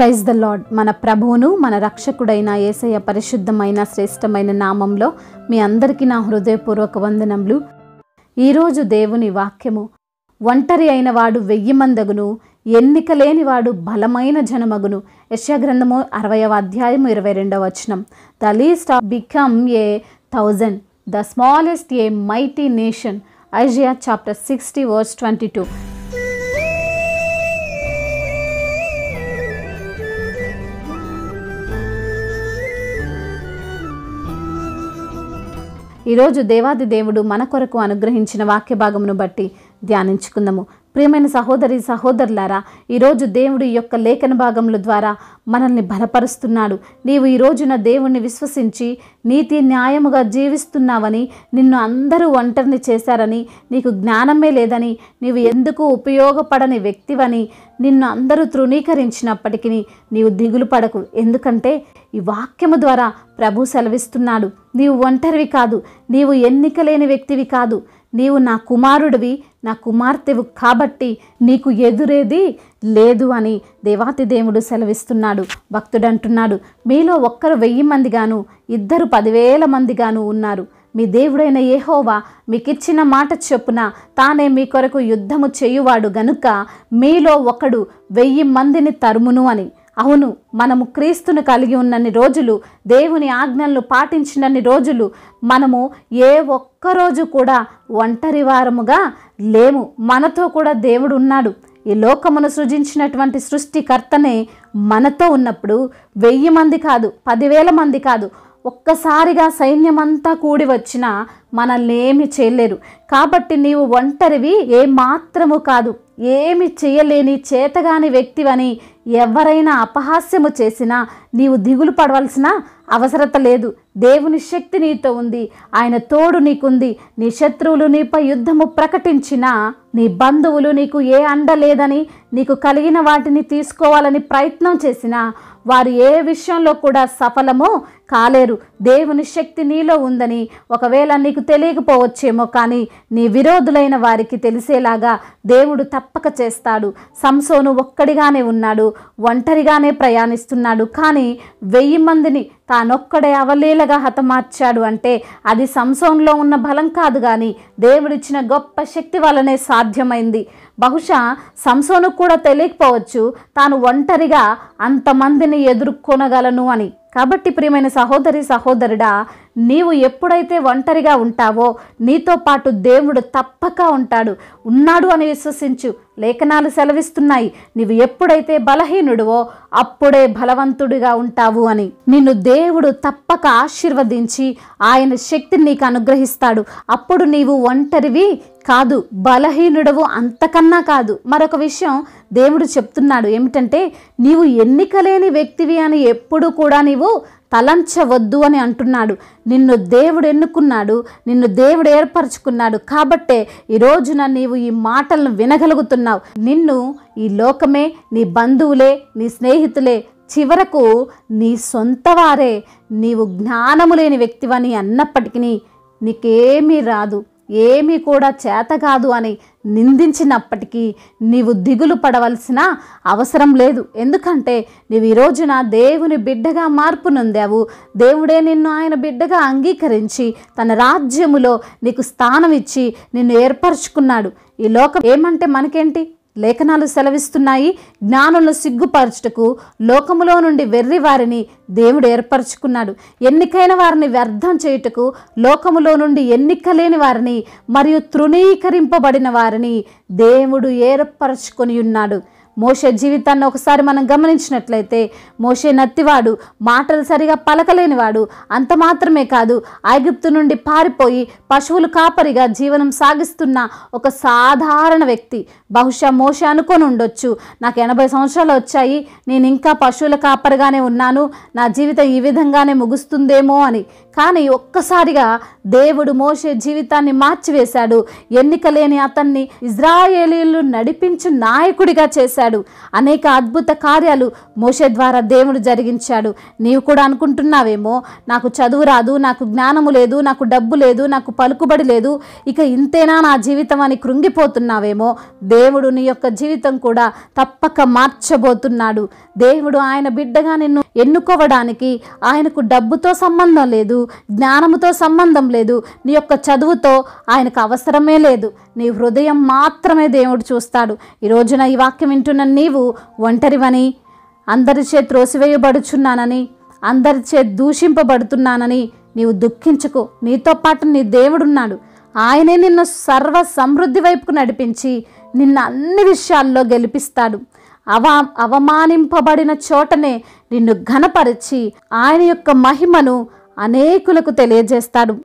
praise the lord మన ప్రభువును మన రక్షకుడైన ఏసయ్య పరిశుద్ధమైన శ్రేష్టమైన నామంలో మీ అందరికీ నా హృదయపూర్వక వందనములు ఈరోజు దేవుని వాక్యము ఒంటరి అయిన వాడు వెయ్యి మందగును ఎన్నిక వాడు బలమైన జనమగును యశగ్రంథము అరవయవ అధ్యాయం ఇరవై రెండవ వచనం the least of become a thousand the smallest a mighty nation Isaiah chapter sixty verse twenty two ఈరోజు దేవాది దేవుడు మన కొరకు అనుగ్రహించిన వాక్య భాగమును బట్టి ధ్యానించుకుందాము ప్రియమైన సహోదరి సహోదరులారా ఈరోజు దేవుడు యొక్క లేఖన భాగముల ద్వారా మనల్ని బలపరుస్తున్నాడు నీవు ఈ రోజున దేవుణ్ణి విశ్వసించి నీతి న్యాయముగా జీవిస్తున్నావని నిన్ను అందరూ ఒంటరిని చేశారని నీకు జ్ఞానమే లేదని నీవు ఎందుకు ఉపయోగపడని వ్యక్తివని నిన్ను అందరూ తృణీకరించినప్పటికీ నీవు దిగులు పడకు ఎందుకంటే ఈ వాక్యము ద్వారా ప్రభు సెలవిస్తున్నాడు నీవు ఒంటరివి కాదు నీవు ఎన్నికలేని వ్యక్తివి కాదు నీవు నా కుమారుడివి నా కుమార్తెవు కాబట్టి నీకు ఎదురేది లేదు అని దేవాతి దేవుడు సెలవిస్తున్నాడు అంటున్నాడు మీలో ఒక్కరు వెయ్యి మంది గాను ఇద్దరు పదివేల మంది గాను ఉన్నారు మీ దేవుడైన ఏహోవా మీకిచ్చిన మాట చొప్పున తానే మీ కొరకు యుద్ధము చేయువాడు గనుక మీలో ఒకడు వెయ్యి మందిని తరుమును అని అవును మనము క్రీస్తును కలిగి ఉన్నన్ని రోజులు దేవుని ఆజ్ఞలను పాటించినన్ని రోజులు మనము ఏ ఒక్కరోజు కూడా ఒంటరి వారముగా లేము మనతో కూడా దేవుడు ఉన్నాడు ఈ లోకమును సృజించినటువంటి సృష్టికర్తనే మనతో ఉన్నప్పుడు వెయ్యి మంది కాదు పదివేల మంది కాదు ఒక్కసారిగా సైన్యమంతా కూడి వచ్చినా మనల్ని ఏమి చేయలేరు కాబట్టి నీవు ఒంటరివి ఏ మాత్రము కాదు ఏమి చేయలేని చేతగాని వ్యక్తివని ఎవరైనా అపహాస్యము చేసినా నీవు దిగులు పడవలసిన అవసరత లేదు దేవుని శక్తి నీతో ఉంది ఆయన తోడు నీకుంది నీ శత్రువులు నీపై యుద్ధము ప్రకటించినా నీ బంధువులు నీకు ఏ అండ లేదని నీకు కలిగిన వాటిని తీసుకోవాలని ప్రయత్నం చేసినా వారు ఏ విషయంలో కూడా సఫలమో కాలేరు దేవుని శక్తి నీలో ఉందని ఒకవేళ నీకు తెలియకపోవచ్చేమో కానీ నీ విరోధులైన వారికి తెలిసేలాగా దేవుడు తప్పక చేస్తాడు సంసోను ఒక్కడిగానే ఉన్నాడు ఒంటరిగానే ప్రయాణిస్తున్నాడు కానీ వెయ్యి మందిని తానొక్కడే అవలీలగా హతమార్చాడు అంటే అది సంసోన్లో ఉన్న బలం కాదు కానీ దేవుడిచ్చిన గొప్ప శక్తి వలనే సాధ్యమైంది బహుశా సంసోనుకు కూడా తెలియకపోవచ్చు తాను ఒంటరిగా అంతమందిని ఎదుర్కొనగలను అని కాబట్టి ప్రియమైన సహోదరి సహోదరుడా నీవు ఎప్పుడైతే ఒంటరిగా ఉంటావో నీతో పాటు దేవుడు తప్పక ఉంటాడు ఉన్నాడు అని విశ్వసించు లేఖనాలు సెలవిస్తున్నాయి నీవు ఎప్పుడైతే బలహీనుడువో అప్పుడే బలవంతుడిగా ఉంటావు అని నిన్ను దేవుడు తప్పక ఆశీర్వదించి ఆయన శక్తిని నీకు అనుగ్రహిస్తాడు అప్పుడు నీవు ఒంటరివి కాదు బలహీనుడవు అంతకన్నా కాదు మరొక విషయం దేవుడు చెప్తున్నాడు ఏమిటంటే నీవు ఎన్నికలేని వ్యక్తివి అని ఎప్పుడు కూడా నీవు తలంచవద్దు అని అంటున్నాడు నిన్ను దేవుడు ఎన్నుకున్నాడు నిన్ను దేవుడు ఏర్పరచుకున్నాడు కాబట్టే ఈ రోజున నీవు ఈ మాటలను వినగలుగుతున్నావు నిన్ను ఈ లోకమే నీ బంధువులే నీ స్నేహితులే చివరకు నీ సొంత వారే నీవు జ్ఞానము లేని వ్యక్తివని అన్నప్పటికీ నీకేమీ రాదు ఏమీ కూడా చేత కాదు అని నిందించినప్పటికీ నీవు దిగులు పడవలసిన అవసరం లేదు ఎందుకంటే నీవు ఈ రోజున దేవుని బిడ్డగా మార్పు నొందావు దేవుడే నిన్ను ఆయన బిడ్డగా అంగీకరించి తన రాజ్యములో నీకు స్థానం ఇచ్చి నిన్ను ఏర్పరచుకున్నాడు ఈ లోకం ఏమంటే మనకేంటి లేఖనాలు సెలవిస్తున్నాయి జ్ఞానులను సిగ్గుపరచుటకు లోకములో నుండి వెర్రి వారిని దేవుడు ఏర్పరచుకున్నాడు ఎన్నికైన వారిని వ్యర్థం చేయుటకు లోకములో నుండి ఎన్నిక వారిని మరియు తృణీకరింపబడిన వారిని దేవుడు ఏర్పరచుకొని ఉన్నాడు మోషే జీవితాన్ని ఒకసారి మనం గమనించినట్లయితే మోషే నత్తివాడు మాటలు సరిగా పలకలేనివాడు అంత మాత్రమే కాదు ఐగుప్తు నుండి పారిపోయి పశువులు కాపరిగా జీవనం సాగిస్తున్న ఒక సాధారణ వ్యక్తి బహుశా మోషే అనుకొని ఉండొచ్చు నాకు ఎనభై సంవత్సరాలు వచ్చాయి నేను ఇంకా పశువుల కాపరిగానే ఉన్నాను నా జీవితం ఈ విధంగానే ముగుస్తుందేమో అని కానీ ఒక్కసారిగా దేవుడు మోసే జీవితాన్ని మార్చివేశాడు ఎన్నికలేని అతన్ని ఇజ్రాయేలీలు నడిపించు నాయకుడిగా చేశాడు చేశాడు అనేక అద్భుత కార్యాలు మోసే ద్వారా దేవుడు జరిగించాడు నీవు కూడా అనుకుంటున్నావేమో నాకు చదువు రాదు నాకు జ్ఞానము లేదు నాకు డబ్బు లేదు నాకు పలుకుబడి లేదు ఇక ఇంతేనా నా జీవితం అని కృంగిపోతున్నావేమో దేవుడు నీ యొక్క జీవితం కూడా తప్పక మార్చబోతున్నాడు దేవుడు ఆయన బిడ్డగా నిన్ను ఎన్నుకోవడానికి ఆయనకు డబ్బుతో సంబంధం లేదు జ్ఞానముతో సంబంధం లేదు నీ యొక్క చదువుతో ఆయనకు అవసరమే లేదు నీ హృదయం మాత్రమే దేవుడు చూస్తాడు ఈ రోజున ఈ వాక్యం వింటూ ఉంటున్న నీవు ఒంటరివని అందరిచే త్రోసివేయబడుచున్నానని అందరిచే దూషింపబడుతున్నానని నీవు దుఃఖించకు నీతో పాటు నీ దేవుడున్నాడు ఆయనే నిన్ను సర్వ సమృద్ధి వైపుకు నడిపించి నిన్ను అన్ని విషయాల్లో గెలిపిస్తాడు అవ అవమానింపబడిన చోటనే నిన్ను ఘనపరిచి ఆయన యొక్క మహిమను అనేకులకు తెలియజేస్తాడు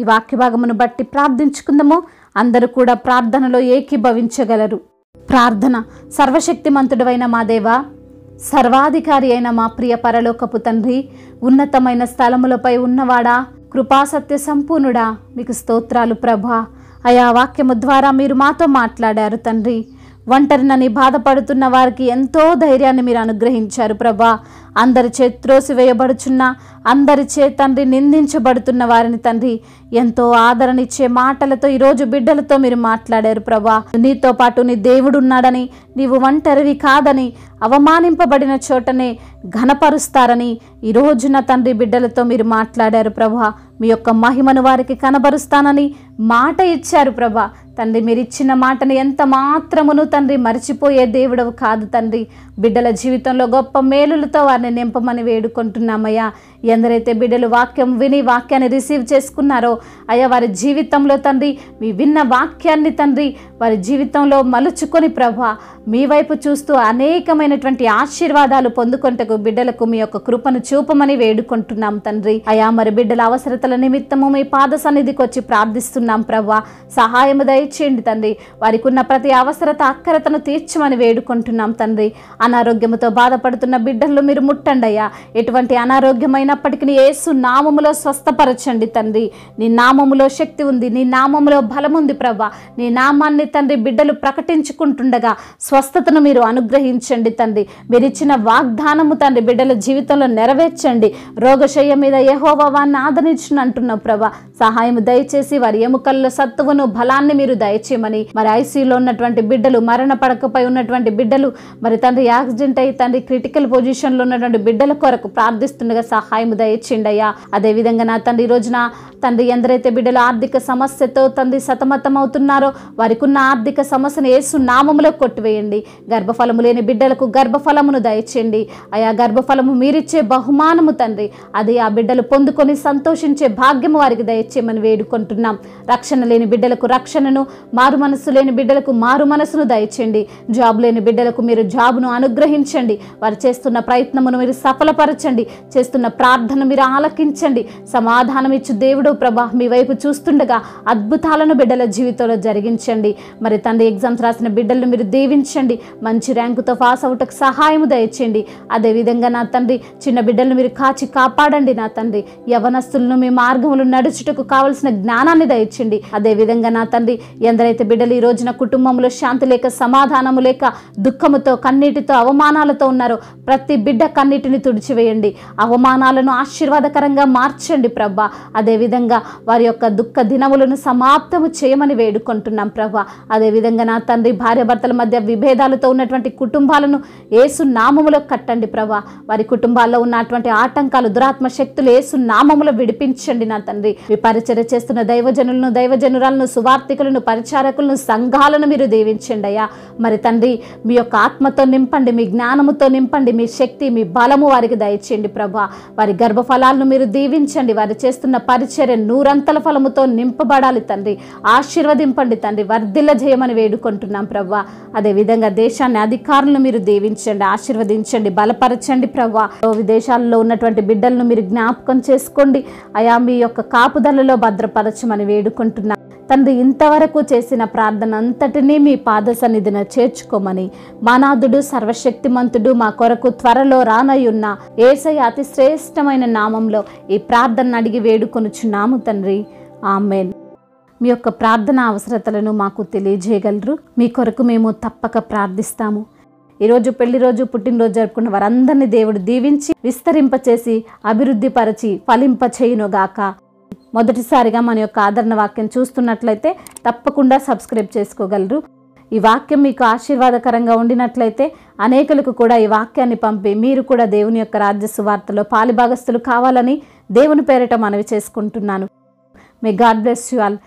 ఈ వాక్య భాగమును బట్టి ప్రార్థించుకుందాము అందరూ కూడా ప్రార్థనలో ఏకీభవించగలరు ప్రార్థన సర్వశక్తిమంతుడైన మా దేవ సర్వాధికారి అయిన మా ప్రియ పరలోకపు తండ్రి ఉన్నతమైన స్థలములపై ఉన్నవాడా కృపాసత్య సంపూర్ణుడా మీకు స్తోత్రాలు ప్రభా అయా వాక్యము ద్వారా మీరు మాతో మాట్లాడారు తండ్రి ఒంటరినని బాధపడుతున్న వారికి ఎంతో ధైర్యాన్ని మీరు అనుగ్రహించారు ప్రభా అందరి చేత్రోసి వేయబడుచున్న అందరి చే తండ్రి నిందించబడుతున్న వారిని తండ్రి ఎంతో ఆదరణ ఇచ్చే మాటలతో ఈరోజు బిడ్డలతో మీరు మాట్లాడారు ప్రభా నీతో పాటు నీ దేవుడు ఉన్నాడని నీవు ఒంటరివి కాదని అవమానింపబడిన చోటనే ఘనపరుస్తారని ఈరోజున తండ్రి బిడ్డలతో మీరు మాట్లాడారు ప్రభా మీ యొక్క మహిమను వారికి కనబరుస్తానని మాట ఇచ్చారు ప్రభా తండ్రి మీరు ఇచ్చిన మాటను ఎంత మాత్రమును తండ్రి మర్చిపోయే దేవుడవు కాదు తండ్రి బిడ్డల జీవితంలో గొప్ప మేలులతో వారిని నింపమని వేడుకుంటున్నామయ్యా ఎందరైతే బిడ్డలు వాక్యం విని వాక్యాన్ని రిసీవ్ చేసుకున్నారో అయ్యా వారి జీవితంలో తండ్రి మీ విన్న వాక్యాన్ని తండ్రి వారి జీవితంలో మలుచుకొని ప్రభ మీ వైపు చూస్తూ అనేకమైనటువంటి ఆశీర్వాదాలు పొందుకొంటకు బిడ్డలకు మీ యొక్క కృపను చూపమని వేడుకుంటున్నాం తండ్రి అయా మరి బిడ్డల అవసరతల నిమిత్తము మీ పాద సన్నిధికి వచ్చి ప్రార్థిస్తున్నాం ప్రభ సహాయము దయచేయండి తండ్రి వారికి ఉన్న ప్రతి అవసరత అక్కరతను తీర్చమని వేడుకుంటున్నాం తండ్రి అనారోగ్యంతో బాధపడుతున్న బిడ్డలు మీరు ముట్టండి అయ్యా ఎటువంటి అనారోగ్యమైన ఉన్నప్పటికీ ఏసు నామములో స్వస్థపరచండి తండ్రి నీ నామములో శక్తి ఉంది నీ నామములో బలం ఉంది ప్రభా నీ నామాన్ని తండ్రి బిడ్డలు ప్రకటించుకుంటుండగా స్వస్థతను మీరు అనుగ్రహించండి తండ్రి మీరు ఇచ్చిన వాగ్దానము తండ్రి బిడ్డల జీవితంలో నెరవేర్చండి రోగశయ్య మీద యహోవా వాన్ని ఆదరించును అంటున్నావు ప్రభా సహాయం దయచేసి వారి ఎముకల్లో సత్తువును బలాన్ని మీరు దయచేయమని మరి ఐసీలో ఉన్నటువంటి బిడ్డలు మరణ పడకపై ఉన్నటువంటి బిడ్డలు మరి తండ్రి యాక్సిడెంట్ అయ్యి తండ్రి క్రిటికల్ పొజిషన్లో ఉన్నటువంటి బిడ్డల కొరకు ప్రార్థిస్తుండగా సహాయం ఆయన దయచిండయ్యా అదేవిధంగా నా తండ్రి రోజున తండ్రి ఎందరైతే బిడ్డలు ఆర్థిక సమస్యతో తండ్రి సతమతం అవుతున్నారో వారికి ఉన్న ఆర్థిక సమస్యను ఏసు నామంలో కొట్టివేయండి గర్భఫలము లేని బిడ్డలకు గర్భఫలమును దయచేయండి అయా గర్భఫలము మీరిచ్చే బహుమానము తండ్రి అది ఆ బిడ్డలు పొందుకొని సంతోషించే భాగ్యము వారికి దయచేయమని వేడుకుంటున్నాం రక్షణ లేని బిడ్డలకు రక్షణను మారు మనసు లేని బిడ్డలకు మారు మనసును దయచేయండి జాబ్ లేని బిడ్డలకు మీరు జాబ్ను అనుగ్రహించండి వారు చేస్తున్న ప్రయత్నమును మీరు సఫలపరచండి చేస్తున్న ప్రార్థన మీరు ఆలకించండి సమాధానం ఇచ్చు దేవుడు ప్రభా మీ వైపు చూస్తుండగా అద్భుతాలను బిడ్డల జీవితంలో జరిగించండి మరి తండ్రి ఎగ్జామ్స్ రాసిన బిడ్డలను మీరు దీవించండి మంచి ర్యాంకుతో పాస్ అవుటకు సహాయం దయచేయండి అదేవిధంగా నా తండ్రి చిన్న బిడ్డలను మీరు కాచి కాపాడండి నా తండ్రి యవనస్తులను మీ మార్గములు నడుచుటకు కావలసిన జ్ఞానాన్ని దయచండి అదేవిధంగా నా తండ్రి ఎందరైతే బిడ్డలు ఈ రోజున కుటుంబంలో శాంతి లేక సమాధానము లేక దుఃఖముతో కన్నీటితో అవమానాలతో ఉన్నారో ప్రతి బిడ్డ కన్నీటిని తుడిచివేయండి అవమానాలు జీవితాలను ఆశీర్వాదకరంగా మార్చండి ప్రభా అదేవిధంగా వారి యొక్క దుఃఖ దినములను సమాప్తము చేయమని వేడుకుంటున్నాం ప్రభా అదేవిధంగా నా తండ్రి భార్యభర్తల మధ్య విభేదాలతో ఉన్నటువంటి కుటుంబాలను ఏసు నామములో కట్టండి ప్రభ వారి కుటుంబాల్లో ఉన్నటువంటి ఆటంకాలు దురాత్మ శక్తులు ఏసు నామములో విడిపించండి నా తండ్రి విపరిచర చేస్తున్న దైవజనులను దైవజనురాలను సువార్థికులను పరిచారకులను సంఘాలను మీరు దీవించండి అయ్యా మరి తండ్రి మీ యొక్క ఆత్మతో నింపండి మీ జ్ఞానముతో నింపండి మీ శక్తి మీ బలము వారికి దయచేయండి ప్రభా వారి గర్భఫలాలను మీరు దీవించండి వారు చేస్తున్న పరిచర్య నూరంతల ఫలముతో నింపబడాలి తండ్రి ఆశీర్వదింపండి తండ్రి వర్ధిల్ల జయమని వేడుకుంటున్నాం ప్రవ్వా అదేవిధంగా దేశాన్ని అధికారులను మీరు దీవించండి ఆశీర్వదించండి బలపరచండి ప్రవ్వా విదేశాల్లో ఉన్నటువంటి బిడ్డలను మీరు జ్ఞాపకం చేసుకోండి అయా మీ యొక్క కాపుదలలో భద్రపరచమని వేడుకుంటున్నాం తండ్రి ఇంతవరకు చేసిన ప్రార్థన అంతటినీ మీ పాద సన్నిధిన చేర్చుకోమని మానాథుడు సర్వశక్తిమంతుడు మా కొరకు త్వరలో రానయ్యున్న ఏసై అతి శ్రేష్టమైన నామంలో ఈ ప్రార్థన అడిగి వేడుకొనుచున్నాము తండ్రి ఆమెన్ మీ యొక్క ప్రార్థన అవసరతలను మాకు తెలియజేయగలరు మీ కొరకు మేము తప్పక ప్రార్థిస్తాము ఈరోజు పెళ్లి రోజు పుట్టినరోజు జరుపుకున్న వారందరినీ దేవుడు దీవించి విస్తరింపచేసి అభివృద్ధిపరచి ఫలింపచేయునుగాక మొదటిసారిగా మన యొక్క ఆదరణ వాక్యం చూస్తున్నట్లయితే తప్పకుండా సబ్స్క్రైబ్ చేసుకోగలరు ఈ వాక్యం మీకు ఆశీర్వాదకరంగా ఉండినట్లయితే అనేకులకు కూడా ఈ వాక్యాన్ని పంపి మీరు కూడా దేవుని యొక్క రాజ్య వార్తలో పాలిభాగస్తులు కావాలని దేవుని పేరిట మనవి చేసుకుంటున్నాను may God bless you all